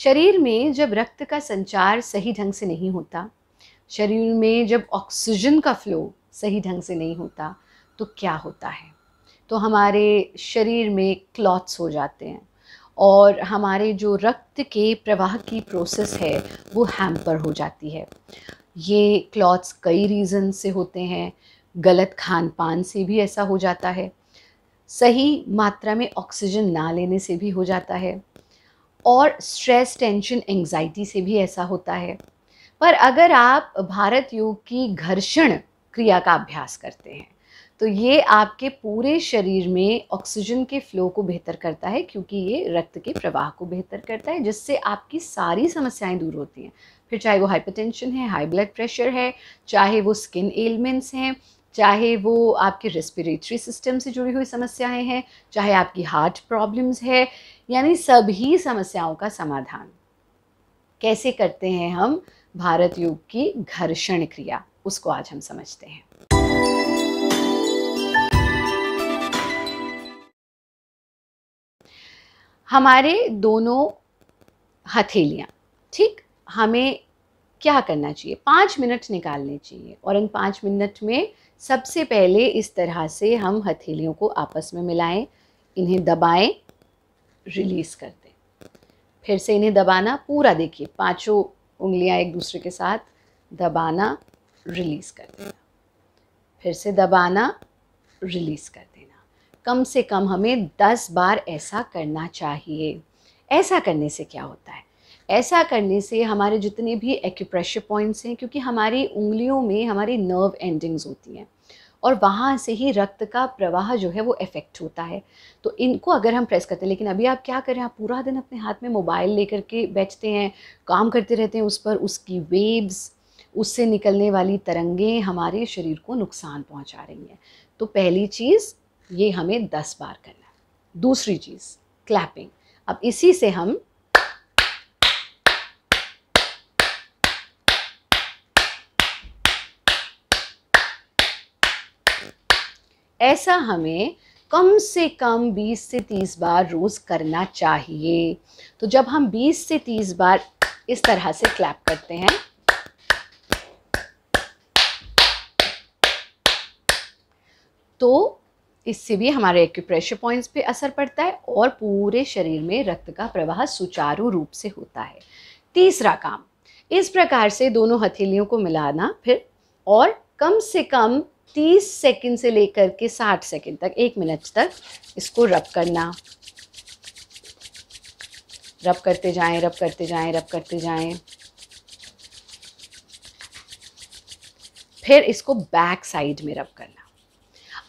शरीर में जब रक्त का संचार सही ढंग से नहीं होता शरीर में जब ऑक्सीजन का फ्लो सही ढंग से नहीं होता तो क्या होता है तो हमारे शरीर में क्लॉथ्स हो जाते हैं और हमारे जो रक्त के प्रवाह की प्रोसेस है वो हैम्पर हो जाती है ये क्लॉथ्स कई रीज़न से होते हैं गलत खान पान से भी ऐसा हो जाता है सही मात्रा में ऑक्सीजन ना लेने से भी हो जाता है और स्ट्रेस टेंशन एंजाइटी से भी ऐसा होता है पर अगर आप भारत योग की घर्षण क्रिया का अभ्यास करते हैं तो ये आपके पूरे शरीर में ऑक्सीजन के फ्लो को बेहतर करता है क्योंकि ये रक्त के प्रवाह को बेहतर करता है जिससे आपकी सारी समस्याएं दूर होती हैं फिर चाहे वो हाइपरटेंशन है हाई ब्लड प्रेशर है चाहे वो स्किन एलिमेंट्स हैं चाहे वो आपके रेस्पिरेटरी सिस्टम से जुड़ी हुई समस्याएं हैं चाहे आपकी हार्ट प्रॉब्लम्स है यानी सभी समस्याओं का समाधान कैसे करते हैं हम भारत योग की घर्षण क्रिया उसको आज हम समझते हैं हमारे दोनों हथेलियाँ ठीक हमें क्या करना चाहिए पाँच मिनट निकालने चाहिए और इन पाँच मिनट में सबसे पहले इस तरह से हम हथेलियों को आपस में मिलाएं इन्हें दबाएं रिलीज़ कर दें फिर से इन्हें दबाना पूरा देखिए पांचों उंगलियां एक दूसरे के साथ दबाना रिलीज़ कर देना फिर से दबाना रिलीज़ कर देना कम से कम हमें दस बार ऐसा करना चाहिए ऐसा करने से क्या होता है ऐसा करने से हमारे जितने भी एक्यूप्रेशर पॉइंट्स हैं क्योंकि हमारी उंगलियों में हमारी नर्व एंडिंग्स होती हैं और वहाँ से ही रक्त का प्रवाह जो है वो इफ़ेक्ट होता है तो इनको अगर हम प्रेस करते हैं लेकिन अभी आप क्या करें आप पूरा दिन अपने हाथ में मोबाइल लेकर के बैठते हैं काम करते रहते हैं उस पर उसकी वेव्स उससे निकलने वाली तरंगे हमारे शरीर को नुकसान पहुंचा रही हैं तो पहली चीज़ ये हमें दस बार करना है दूसरी चीज़ क्लैपिंग अब इसी से हम ऐसा हमें कम से कम 20 से 30 बार रोज़ करना चाहिए तो जब हम 20 से 30 बार इस तरह से क्लैप करते हैं तो इससे भी हमारे एक्यूप्रेशर पॉइंट्स पे असर पड़ता है और पूरे शरीर में रक्त का प्रवाह सुचारू रूप से होता है तीसरा काम इस प्रकार से दोनों हथेलियों को मिलाना फिर और कम से कम तीस सेकेंड से लेकर के साठ सेकेंड तक एक मिनट तक इसको रब करना रब करते जाएं रब करते जाएं रब करते जाएं फिर इसको बैक साइड में रब करना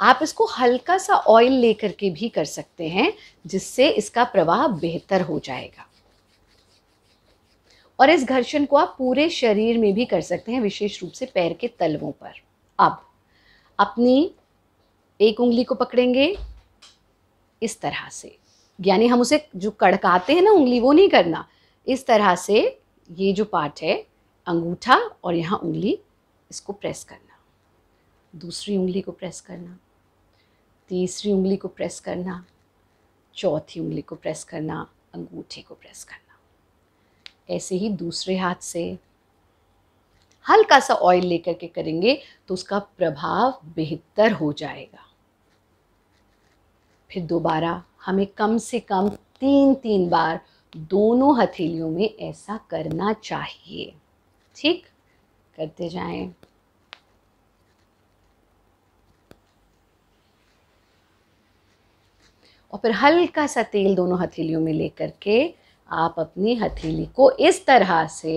आप इसको हल्का सा ऑयल लेकर के भी कर सकते हैं जिससे इसका प्रवाह बेहतर हो जाएगा और इस घर्षण को आप पूरे शरीर में भी कर सकते हैं विशेष रूप से पैर के तलवों पर अब अपनी एक उंगली को पकड़ेंगे इस तरह से यानी हम उसे जो कड़काते हैं ना उंगली वो नहीं करना इस तरह से ये जो पार्ट है अंगूठा और यहाँ उंगली इसको प्रेस करना दूसरी उंगली को प्रेस करना तीसरी उंगली को प्रेस करना चौथी उंगली को प्रेस करना अंगूठे को प्रेस करना ऐसे ही दूसरे हाथ से हल्का सा ऑयल लेकर के करेंगे तो उसका प्रभाव बेहतर हो जाएगा फिर दोबारा हमें कम से कम तीन तीन बार दोनों हथेलियों में ऐसा करना चाहिए ठीक करते जाएं और फिर हल्का सा तेल दोनों हथेलियों में लेकर के आप अपनी हथेली को इस तरह से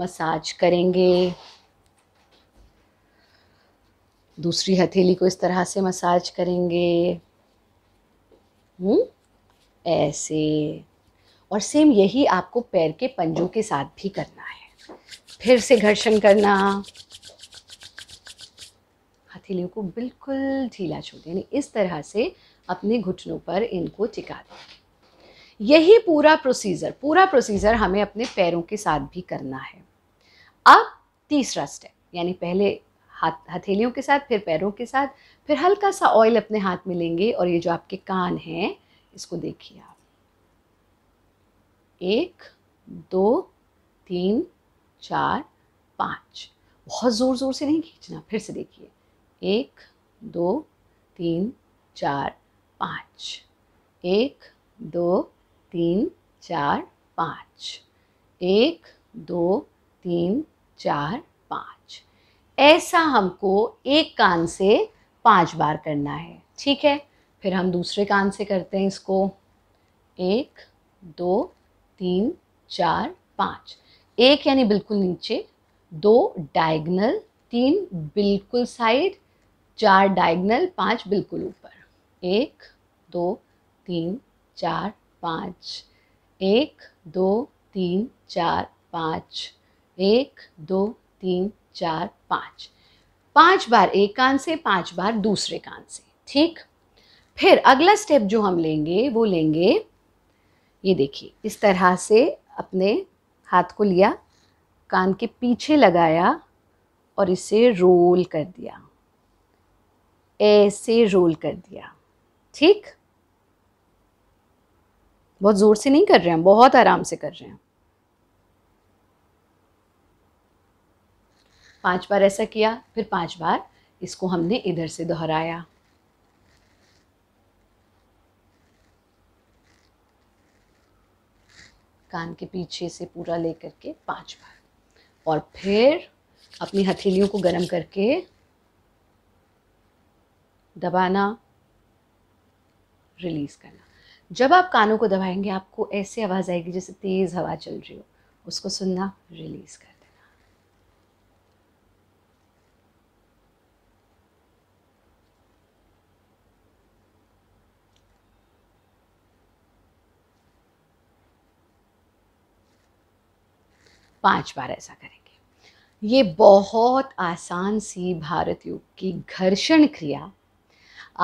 मसाज करेंगे दूसरी हथेली को इस तरह से मसाज करेंगे हम्म ऐसे और सेम यही आपको पैर के पंजों के साथ भी करना है फिर से घर्षण करना हथेलियों को बिल्कुल ढीला छोड़ यानी इस तरह से अपने घुटनों पर इनको टिका दें यही पूरा प्रोसीजर पूरा प्रोसीजर हमें अपने पैरों के साथ भी करना है अब तीसरा स्टेप यानी पहले हाथ हथेलियों के साथ फिर पैरों के साथ फिर हल्का सा ऑयल अपने हाथ में लेंगे और ये जो आपके कान हैं इसको देखिए आप एक दो तीन चार पाँच बहुत ज़ोर ज़ोर से नहीं खींचना फिर से देखिए एक दो तीन चार पाँच एक दो तीन चार पाँच एक दो तीन चार पाँच ऐसा हमको एक कान से पांच बार करना है ठीक है फिर हम दूसरे कान से करते हैं इसको एक दो तीन चार पाँच एक यानी बिल्कुल नीचे दो डायगनल तीन बिल्कुल साइड चार डायगनल पाँच बिल्कुल ऊपर एक दो तीन चार पाँच एक दो तीन चार पाँच एक दो तीन चार पाँच पांच बार एक कान से पांच बार दूसरे कान से ठीक फिर अगला स्टेप जो हम लेंगे वो लेंगे ये देखिए इस तरह से अपने हाथ को लिया कान के पीछे लगाया और इसे रोल कर दिया ऐसे रोल कर दिया ठीक बहुत ज़ोर से नहीं कर रहे हैं बहुत आराम से कर रहे हैं पांच बार ऐसा किया फिर पांच बार इसको हमने इधर से दोहराया कान के पीछे से पूरा लेकर के पांच बार और फिर अपनी हथेलियों को गर्म करके दबाना रिलीज़ करना जब आप कानों को दबाएंगे आपको ऐसी आवाज़ आएगी जैसे तेज़ हवा चल रही हो उसको सुनना रिलीज़ कर देना पांच बार ऐसा करेंगे ये बहुत आसान सी भारत योग की घर्षण क्रिया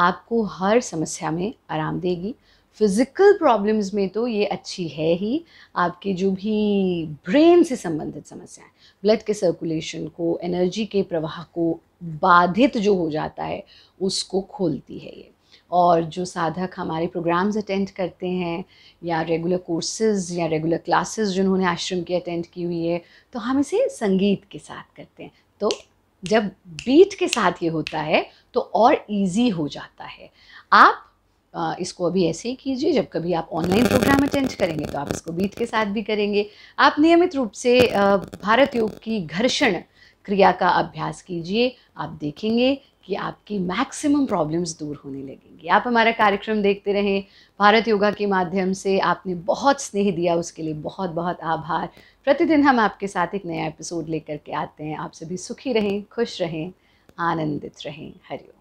आपको हर समस्या में आराम देगी फिज़िकल प्रॉब्लम्स में तो ये अच्छी है ही आपके जो भी ब्रेन से संबंधित समस्याएं ब्लड के सर्कुलेशन को एनर्जी के प्रवाह को बाधित जो हो जाता है उसको खोलती है ये और जो साधक हमारे प्रोग्राम्स अटेंड करते हैं या रेगुलर कोर्सेज या रेगुलर क्लासेस जिन्होंने आश्रम की अटेंड की हुई है तो हम इसे संगीत के साथ करते हैं तो जब बीट के साथ ये होता है तो और इजी हो जाता है आप इसको अभी ऐसे ही कीजिए जब कभी आप ऑनलाइन प्रोग्राम अटेंड करेंगे तो आप इसको बीत के साथ भी करेंगे आप नियमित रूप से भारत योग की घर्षण क्रिया का अभ्यास कीजिए आप देखेंगे कि आपकी मैक्सिमम प्रॉब्लम्स दूर होने लगेंगी आप हमारा कार्यक्रम देखते रहें भारत योगा के माध्यम से आपने बहुत स्नेह दिया उसके लिए बहुत बहुत आभार प्रतिदिन हम आपके साथ एक नया एपिसोड लेकर के आते हैं आप सभी सुखी रहें खुश रहें आनंदित रहें हरिओम